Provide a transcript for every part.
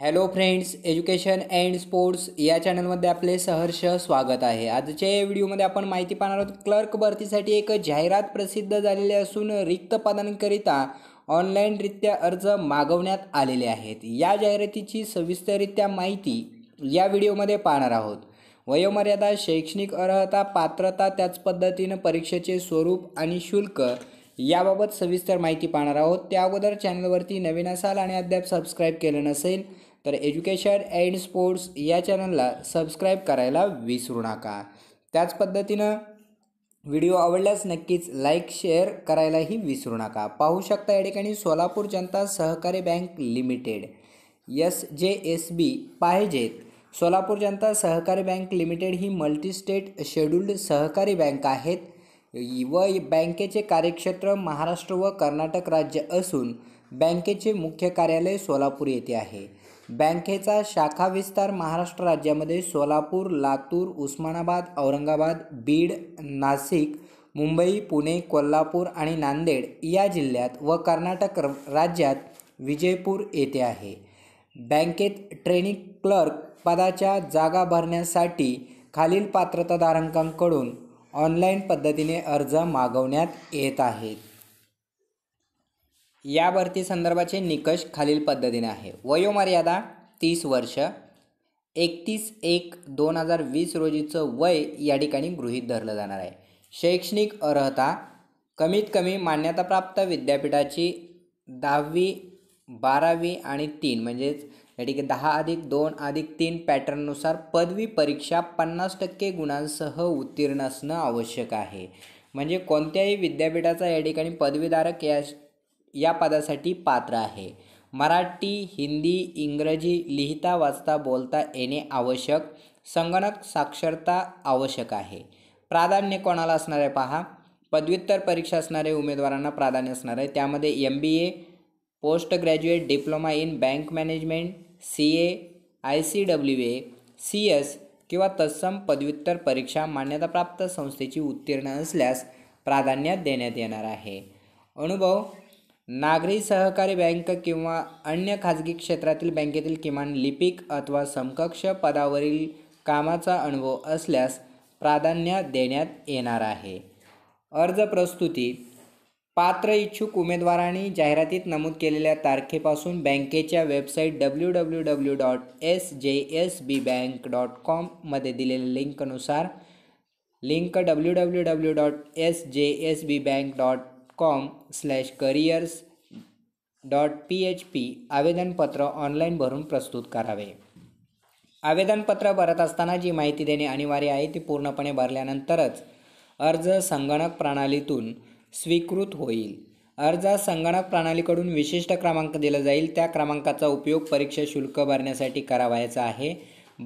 hello friends education and sports या चॅनलमध्ये आपले सहर्ष स्वागत आहे आजच्या या व्हिडिओमध्ये आपण माहिती पाहणार आहोत क्लर्क भरतीसाठी एक जाहिरात प्रसिद्ध झालेली असून रिक्त पदांकरिता ऑनलाईनरित्या अर्ज मागवण्यात आलेले आहेत या जाहिरातीची सविस्तररित्या माहिती या व्हिडिओमध्ये पाहणार आहोत वयोमर्यादा शैक्षणिक अर्हता पात्रता त्याच पद्धतीनं परीक्षेचे स्वरूप आणि शुल्क याबाबत सविस्तर माहिती पाहणार आहोत त्या अगोदर चॅनलवरती नवीन असाल आणि अद्याप सबस्क्राईब केलं नसेल तर एज्युकेशन अँड स्पोर्ट्स या चॅनलला सबस्क्राईब करायला विसरू नका त्याच पद्धतीनं व्हिडिओ आवडल्यास नक्कीच लाईक शेअर करायलाही विसरू नका पाहू शकता या ठिकाणी Solapur Janata Sahakari bank limited S J S B पाहिजेत सोलापूर जनता सहकारी बँक लिमिटेड ही मल्टीस्टेट शेड्युल्ड सहकारी बँक आहेत व बँकेचे कार्यक्षेत्र महाराष्ट्र व कर्नाटक राज्य असून बँकेचे मुख्य कार्यालय सोलापूर येथे आहे बँकेचा शाखा विस्तार महाराष्ट्र राज्यामध्ये सोलापूर लातूर उस्मानाबाद औरंगाबाद बीड नाशिक मुंबई पुणे कोल्हापूर आणि नांदेड या जिल्ह्यात व कर्नाटक राज्यात विजयपूर येथे आहे बँकेत ट्रेनिंग क्लर्क पदाच्या जागा भरण्यासाठी खालील पात्रताधारकांकडून ऑनलाईन पद्धतीने अर्ज मागवण्यात येत आहेत या भरती संदर्भाचे निकष खालील पद्धतीने आहे वयोमर्यादा तीस वर्ष एकतीस एक दोन हजार वीस रोजीचं वय या ठिकाणी गृहीत धरलं जाणार आहे शैक्षणिक अर्हता कमीत कमी मान्यताप्राप्त विद्यापीठाची दहावी बारावी आणि तीन म्हणजेच या ठिकाणी दहा अधिक दोन अधिक तीन पॅटर्ननुसार पदवी परीक्षा पन्नास टक्के गुणांसह उत्तीर्ण असणं आवश्यक आहे म्हणजे कोणत्याही विद्यापीठाचा या ठिकाणी पदवीधारक या या पदासाठी पात्र आहे मराठी हिंदी इंग्रजी लिहिता वाचता बोलता येणे आवश्यक संगणक साक्षरता आवश्यक आहे प्राधान्य कोणाला असणार आहे पहा पदव्युत्तर परीक्षा असणारे उमेदवारांना प्राधान्य असणार आहे त्यामध्ये M B A post graduate diploma in bank management C A I C W A C S किंवा तत्सम पदव्युत्तर परीक्षा मान्यताप्राप्त संस्थेची उत्तीर्ण असल्यास प्राधान्य देण्यात येणार आहे अनुभव नागरी सहकारी बँक किंवा अन्य खाजगी क्षेत्रातील बँकेतील किमान लिपिक अथवा समकक्ष पदावरील कामाचा अनुभव असल्यास प्राधान्य देण्यात येणार आहे अर्ज प्रस्तुती पात्र इच्छुक उमेदवारांनी जाहिरातीत नमूद केलेल्या तारखेपासून बँकेच्या website W W W dot S J S B bank dot कॉममध्ये दिलेल्या लिंकनुसार link W W W dot S J S B bank dot com slash careers dot P H P आवेदनपत्र ऑनलाईन भरून प्रस्तुत करावे आवेदनपत्र भरत असताना जी माहिती देणे अनिवार्य आहे ती पूर्णपणे भरल्यानंतरच अर्ज संगणक प्रणालीतून स्वीकृत होईल अर्ज संगणक प्रणालीकडून विशिष्ट क्रमांक दिला जाईल त्या क्रमांकाचा उपयोग परीक्षा शुल्क भरण्यासाठी करावायचा आहे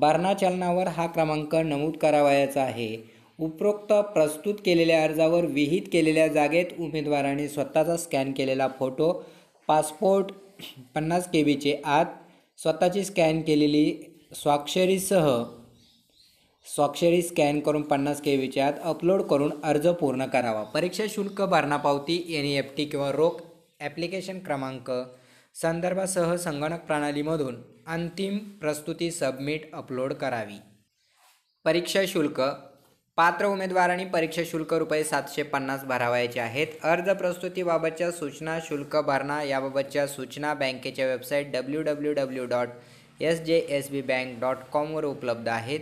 भरणा चलनावर हा क्रमांक नमूद करावायचा आहे उपरोक्त प्रस्तुत केलेल्या अर्जावर विहित केलेल्या जागेत उमेदवाराने स्वतःचा स्कॅन केलेला फोटो पासपोर्ट पन्नास के बीचे आत स्वतःची स्कॅन केलेली स्वाक्षरीसह स्वाक्षरी स्कॅन करून पन्नास के बीचे आत अपलोड करून अर्ज पूर्ण करावा परीक्षा शुल्क भरणापावती N E e F T किंवा रोख ॲप्लिकेशन क्रमांक संदर्भासह संगणक प्रणालीमधून अंतिम प्रस्तुती सबमिट अपलोड करावी परीक्षा शुल्क पात्र उमेदवारांनी परीक्षा शुल्क रुपये सातशे पन्नास भरावायचे आहेत अर्ज प्रस्तुतीबाबतच्या सूचना शुल्क भरणा याबाबतच्या सूचना बँकेच्या website W W W dot S J S B bank dot कॉमवर उपलब्ध आहेत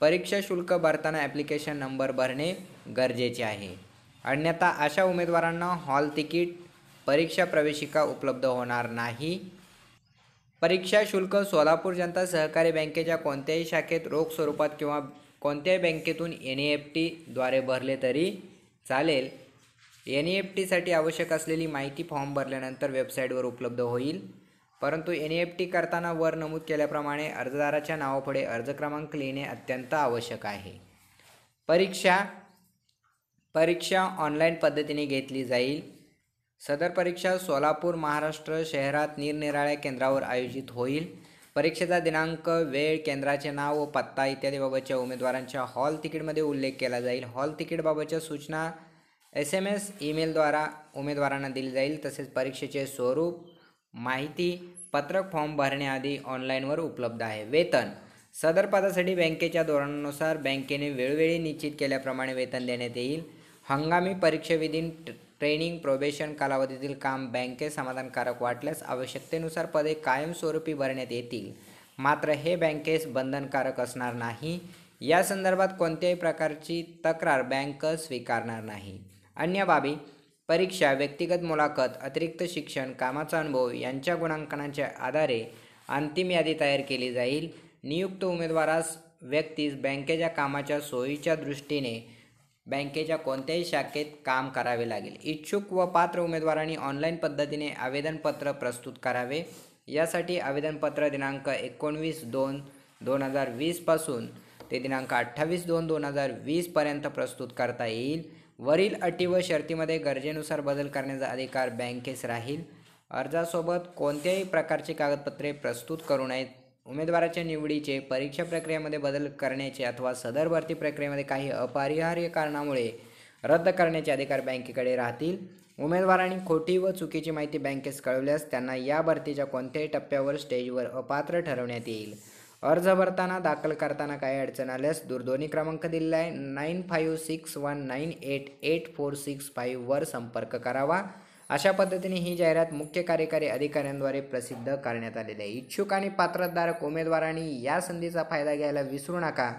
परीक्षा शुल्क भरताना ॲप्लिकेशन नंबर भरणे गरजेचे आहे अन्यथा अशा उमेदवारांना हॉल तिकीट परीक्षा प्रवेशिका उपलब्ध होणार नाही परीक्षा शुल्क सोलापूर जनता सहकारी बँकेच्या कोणत्याही शाखेत रोख स्वरूपात किंवा कोणत्याही बँकेतून एन ई e एफ टीद्वारे भरले तरी चालेल एन ई e एफ टीसाठी आवश्यक असलेली माहिती फॉर्म भरल्यानंतर वेबसाईटवर उपलब्ध होईल परंतु एन ई एफ टी करताना वर नमूद केल्याप्रमाणे अर्जदाराच्या नावापुढे अर्ज क्रमांक लिहिणे अत्यंत आवश्यक आहे परीक्षा परीक्षा ऑनलाईन पद्धतीने घेतली जाईल सदर परीक्षा सोलापूर महाराष्ट्र शहरात निरनिराळ्या केंद्रावर आयोजित होईल परीक्षेचा दिनांक वेळ केंद्राचे नाव व पत्ता इत्यादीबाबतच्या उमेदवारांच्या हॉल तिकीटमध्ये उल्लेख केला जाईल हॉल तिकीटबाबतच्या सूचना एस एम एस ईमेलद्वारा उमेदवारांना दिली जाईल तसेच परीक्षेचे स्वरूप माहिती पत्रक फॉर्म भरण्याआधी ऑनलाईनवर उपलब्ध आहे वेतन सदर पदासाठी बँकेच्या धोरणानुसार बँकेने वेळोवेळी निश्चित केल्याप्रमाणे वेतन देण्यात येईल हंगामी परीक्षेविधीन ट्रेनिंग प्रोबेशन कालावधीतील काम बँकेस समाधानकारक वाटल्यास आवश्यकतेनुसार पदे कायमस्वरूपी भरण्यात येतील मात्र हे बँकेस बंधनकारक असणार नाही या संदर्भात कोणत्याही प्रकारची तक्रार बँक स्वीकारणार नाही अन्य बाबी परीक्षा व्यक्तिगत मुलाखत अतिरिक्त शिक्षण कामाचा अनुभव यांच्या गुणांकनाच्या आधारे अंतिम यादी तयार केली जाईल नियुक्त उमेदवारास व्यक्तीस बँकेच्या कामाच्या सोयीच्या दृष्टीने बँकेच्या कोणत्याही शाखेत काम करावे लागेल इच्छुक व पात्र उमेदवारांनी ऑनलाईन पद्धतीने आवेदनपत्र प्रस्तुत करावे यासाठी आवेदनपत्र दिनांक एकोणवीस दोन दोन हजार वीसपासून ते दिनांक अठ्ठावीस दोन दोन हजार वीसपर्यंत प्रस्तुत करता येईल वरील अटी व शर्तीमध्ये गरजेनुसार बदल करण्याचा अधिकार बँकेस राहील अर्जासोबत कोणत्याही प्रकारची कागदपत्रे प्रस्तुत करू नयेत उमेदवाराच्या निवडीचे परीक्षा प्रक्रियेमध्ये बदल करण्याचे अथवा सदर भरती प्रक्रियेमध्ये काही अपरिहार्य कारणामुळे रद्द करण्याचे अधिकार बँकेकडे राहतील उमेदवारांनी खोटी व चुकीची माहिती बँकेस कळवल्यास त्यांना या भरतीच्या कोणत्याही टप्प्यावर स्टेजवर अपात्र ठरवण्यात येईल अर्ज भरताना दाखल करताना काही अडचण आल्यास दूरध्वनी क्रमांक दिलेला आहे nine five six one nine eight eight four six फाईव्हवर संपर्क करावा अशा पद्धतीने ही जाहिरात मुख्य कार्यकारी अधिकाऱ्यांद्वारे प्रसिद्ध करण्यात आलेली आहे इच्छुक आणि पात्रधारक उमेदवारांनी या संधीचा फायदा घ्यायला विसरू नका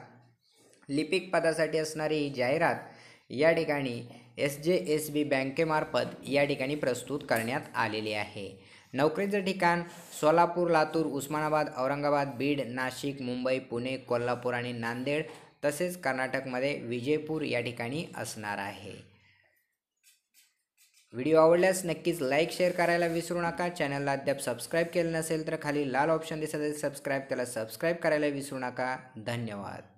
लिपिक पदासाठी असणारी ही जाहिरात या ठिकाणी एस जे एस बी बँकेमार्फत या ठिकाणी प्रस्तुत करण्यात आलेली आहे नोकरीचं ठिकाण सोलापूर लातूर उस्मानाबाद औरंगाबाद बीड नाशिक मुंबई पुणे कोल्हापूर आणि नांदेड तसेच कर्नाटकमध्ये विजयपूर या ठिकाणी असणार आहे व्हिडिओ आवडल्यास नक्कीच लाईक शेअर करायला विसरू नका चॅनलला अद्याप सबस्क्राईब केलं नसेल तर खाली लाल ऑप्शन दिसत सब्सक्राइब सबस्क्राईब त्याला सबस्क्राईब करायला विसरू नका धन्यवाद